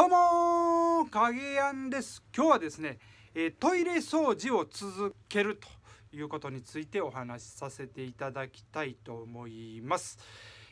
どうも影やんです今日はですね、えトイレ掃除を続けるということについてお話しさせていただきたいと思います。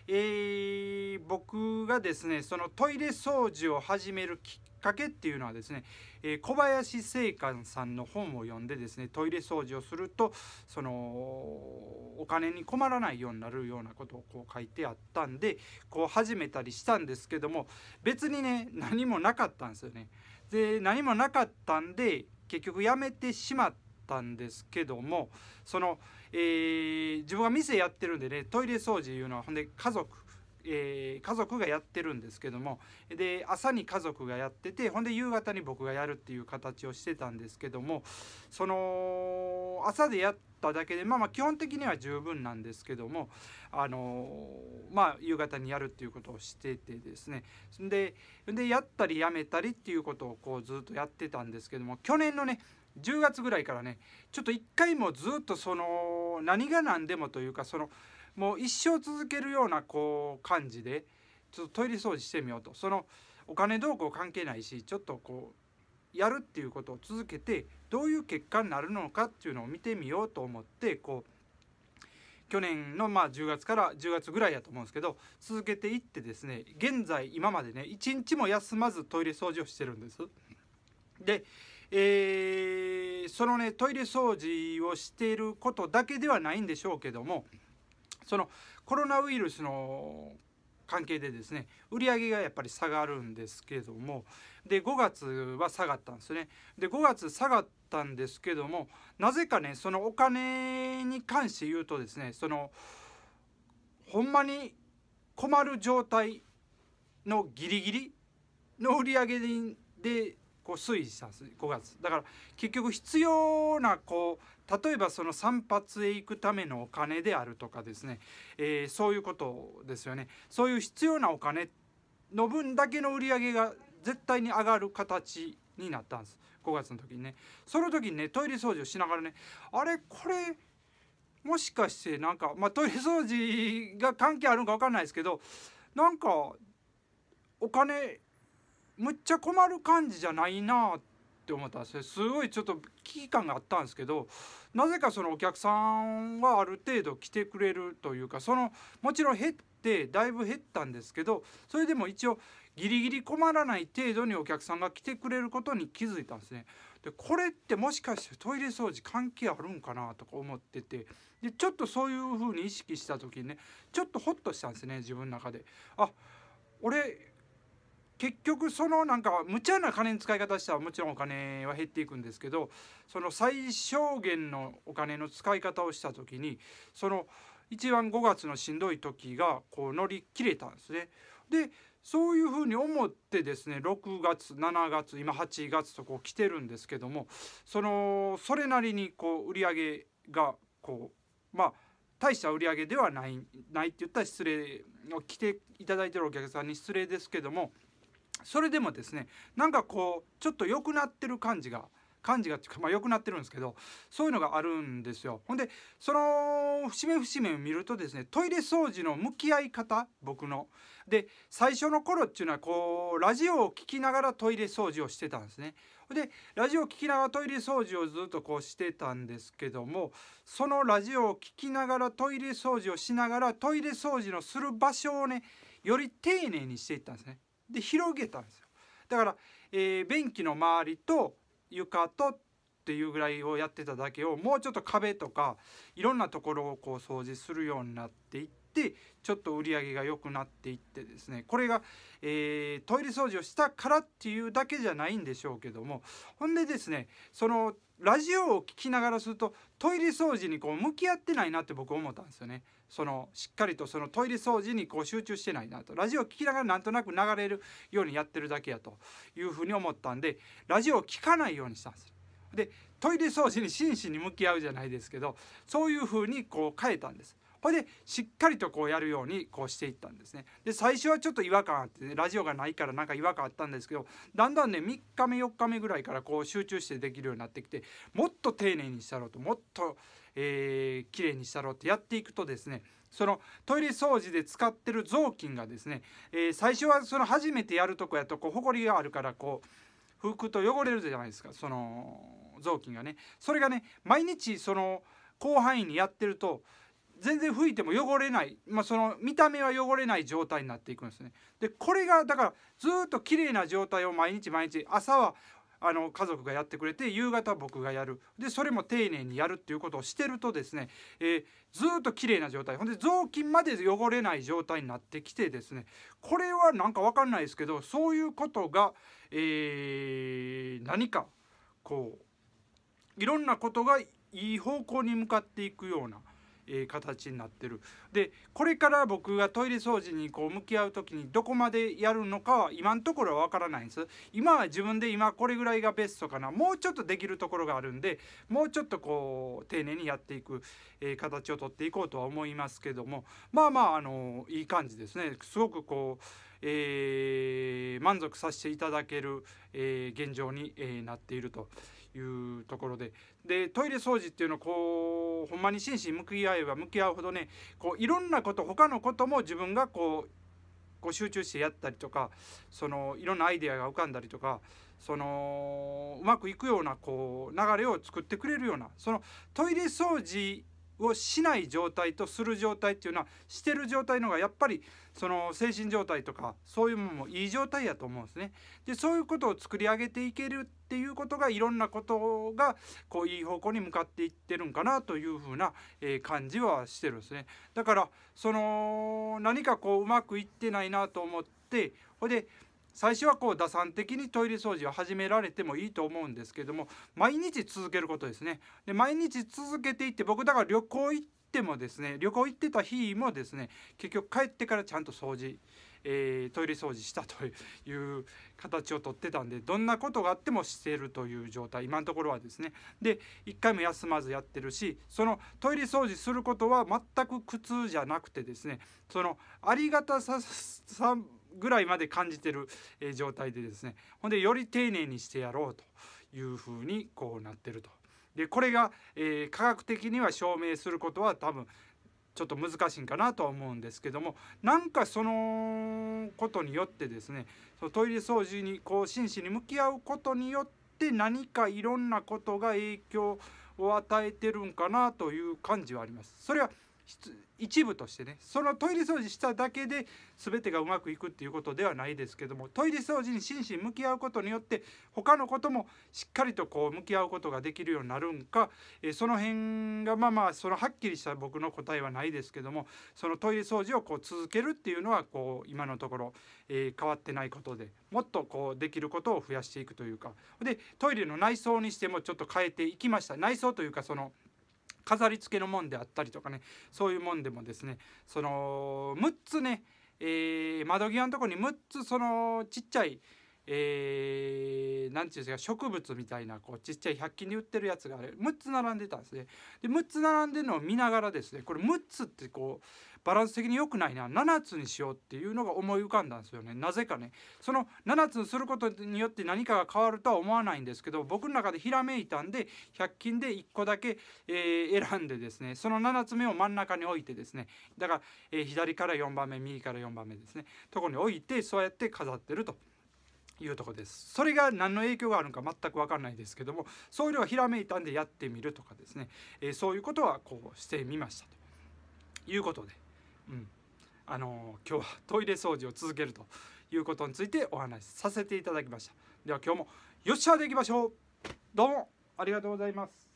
えー、僕がですねそのトイレ掃除を始めるきっかけっていうのはですね、えー、小林聖寛さんの本を読んでですねトイレ掃除をするとそのお金に困らないようになるようなことをこう書いてあったんでこう始めたりしたんですけども別にね何もなかったんですよね。で何もなかったんで結局やめてしまったんですけどもその、えー、自分は店やってるんでねトイレ掃除いうのはほんで家族えー、家族がやってるんですけどもで朝に家族がやっててほんで夕方に僕がやるっていう形をしてたんですけどもその朝でやっただけでまあまあ基本的には十分なんですけどもあのー、まあ夕方にやるっていうことをしててですねででやったりやめたりっていうことをこうずっとやってたんですけども去年のね10月ぐらいからねちょっと一回もずっとその何が何でもというかその。もう一生続けるようなこう感じでちょっとトイレ掃除してみようとそのお金どうこう関係ないしちょっとこうやるっていうことを続けてどういう結果になるのかっていうのを見てみようと思ってこう去年のまあ10月から10月ぐらいやと思うんですけど続けていってですね現在今までね一日も休まずトイレ掃除をしてるんです。で、えー、そのねトイレ掃除をしていることだけではないんでしょうけどもそのコロナウイルスの関係でですね売上がやっぱり下がるんですけどもで5月は下がったんですねで5月下がったんですけどもなぜかねそのお金に関して言うとですねそのほんまに困る状態のギリギリの売り上げでこう推移したんです5月だから結局必要なこう例えばその散髪へ行くためのお金であるとかですね、えー、そういうことですよねそういう必要なお金の分だけの売り上げが絶対に上がる形になったんです5月の時にねその時にねトイレ掃除をしながらねあれこれもしかしてなんか、まあ、トイレ掃除が関係あるのか分かんないですけどなんかお金むっちゃ困る感じじゃないなって思ったんですねすごいちょっと危機感があったんですけどなぜかそのお客さんはある程度来てくれるというかそのもちろん減ってだいぶ減ったんですけどそれでも一応ギリギリ困らない程度にお客さんが来てくれることに気づいたんですね。でこれってもしかしてトイレ掃除関係あるんかなとか思っててでちょっとそういう風に意識した時にねちょっとホッとしたんですね自分の中で。あ俺結局そのなんか無茶な金の使い方したらもちろんお金は減っていくんですけどその最小限のお金の使い方をした時にその一番5月のしんどい時がこう乗り切れたんですね。でそういうふうに思ってですね6月7月今8月とこう来てるんですけどもそのそれなりにこう売り上げがこうまあ大した売り上げではないないって言ったら失礼来ていただいてるお客さんに失礼ですけども。それでもですねなんかこうちょっと良くなってる感じが感じが、まあ、良くなってるんですけどそういうのがあるんですよ。ほんでその節目節目を見るとですねトイレ掃除の向き合い方僕の。で最初の頃っていうのはこうラジオを聴きながらトイレ掃除をしてたんですね。でラジオを聴きながらトイレ掃除をずっとこうしてたんですけどもそのラジオを聴きながらトイレ掃除をしながらトイレ掃除のする場所をねより丁寧にしていったんですね。で広げたんですよだから、えー、便器の周りと床とっていうぐらいをやってただけをもうちょっと壁とかいろんなところをこう掃除するようになっていっってちょっと売り上げが良くなっていってですねこれが、えー、トイレ掃除をしたからっていうだけじゃないんでしょうけどもほんでですねそのラジオを聴きながらするとトイレ掃除にこう向き合ってないなって僕思ったんですよね。そのしっかりとそのトイレ掃除にこう集中してないなとラジオを聴きながらなんとなく流れるようにやってるだけやというふうに思ったんでラジオを聴かないようにしたんです。でトイレ掃除に真摯に向き合うじゃないですけどそういうふうにこう変えたんです。これでしっかりとこうやるようにこうしていったんですねで最初はちょっと違和感あってねラジオがないからなんか違和感あったんですけどだんだんね3日目4日目ぐらいからこう集中してできるようになってきてもっと丁寧にしたろうともっと、えー、綺麗にしたろうってやっていくとですねそのトイレ掃除で使ってる雑巾がですね、えー、最初はその初めてやるとこやとこうほこりがあるからこう拭くと汚れるじゃないですかその雑巾がねそれがね毎日その広範囲にやってると全然拭いても汚れない、まあ、その見た目は汚れない状態になっていくんですね。でこれがだからずっと綺麗な状態を毎日毎日朝はあの家族がやってくれて夕方僕がやるでそれも丁寧にやるっていうことをしてるとですね、えー、ずっと綺麗な状態ほんで雑巾まで汚れない状態になってきてですねこれはなんか分かんないですけどそういうことが、えー、何かこういろんなことがいい方向に向かっていくようなえー、形になってるでこれから僕がトイレ掃除にこう向き合う時にどこまでやるのかは今のところは分からないんです今は自分で今これぐらいがベストかなもうちょっとできるところがあるんでもうちょっとこう丁寧にやっていく、えー、形をとっていこうとは思いますけどもまあまあ、あのいい感じですねすごくこうえー、満足させていただける、えー、現状に、えー、なっているというところででトイレ掃除っていうのをこうほんまに真摯に向き合えば向き合うほどねこういろんなこと他のことも自分がこうこう集中してやったりとかそのいろんなアイデアが浮かんだりとかそのうまくいくようなこう流れを作ってくれるようなそのトイレ掃除をしない状態とする状態っていうのはしてる状態のがやっぱりその精神状態とかそういうものもいい状態やと思うんですね。でそういうことを作り上げていけるっていうことがいろんなことがこういい方向に向かっていってるんかなというふうな感じはしてるんですね。だからその何かこううまくいってないなと思ってほいで最初はこう打算的にトイレ掃除を始められてもいいと思うんですけども毎日続けることですねで毎日続けていって僕だから旅行行ってもですね旅行行ってた日もですね結局帰ってからちゃんと掃除えー、トイレ掃除したという形をとってたんでどんなことがあってもしてるという状態今のところはですねで一回も休まずやってるしそのトイレ掃除することは全く苦痛じゃなくてですねそのありがたさぐらいまで感じてる、え状態でですねほんでより丁寧にしてやろうというふうにこうなってると。でこれが、えー、科学的には証明することは多分ちょっと難しいんかなとは思うんですけどもなんかそのことによってですねそのトイレ掃除にこう真摯に向き合うことによって何かいろんなことが影響を与えてるんかなという感じはあります。それは一部としてねそのトイレ掃除しただけで全てがうまくいくっていうことではないですけどもトイレ掃除に真摯に向き合うことによって他のこともしっかりとこう向き合うことができるようになるんか、えその辺がまあまあそのはっきりした僕の答えはないですけどもそのトイレ掃除をこう続けるっていうのはこう今のところ、え変わってないことでもっとこうできることを増やしていくというかでトイレの内装にしてもちょっと変えていきました内装というかその飾り付けのもんであったりとかねそういうもんでもですねその6つね、えー、窓際のとこに6つそのちっちゃいえー、て言うんですか植物みたいなこうちっちゃい100均で売ってるやつがある6つ並んでたんですねで6つ並んでるのを見ながらですねこれ6つってこうバランス的に良くないな7つにしようっていうのが思い浮かんだんですよねなぜかねその7つにすることによって何かが変わるとは思わないんですけど僕の中でひらめいたんで100均で1個だけ、えー、選んでですねその7つ目を真ん中に置いてですねだから、えー、左から4番目右から4番目ですねとこに置いてそうやって飾ってると。いうとこですそれが何の影響があるのか全く分かんないですけどもそういうのはひらめいたんでやってみるとかですね、えー、そういうことはこうしてみましたということでうんあの今日はトイレ掃除を続けるということについてお話しさせていただきましたでは今日もよっしゃでいきましょうどうもありがとうございます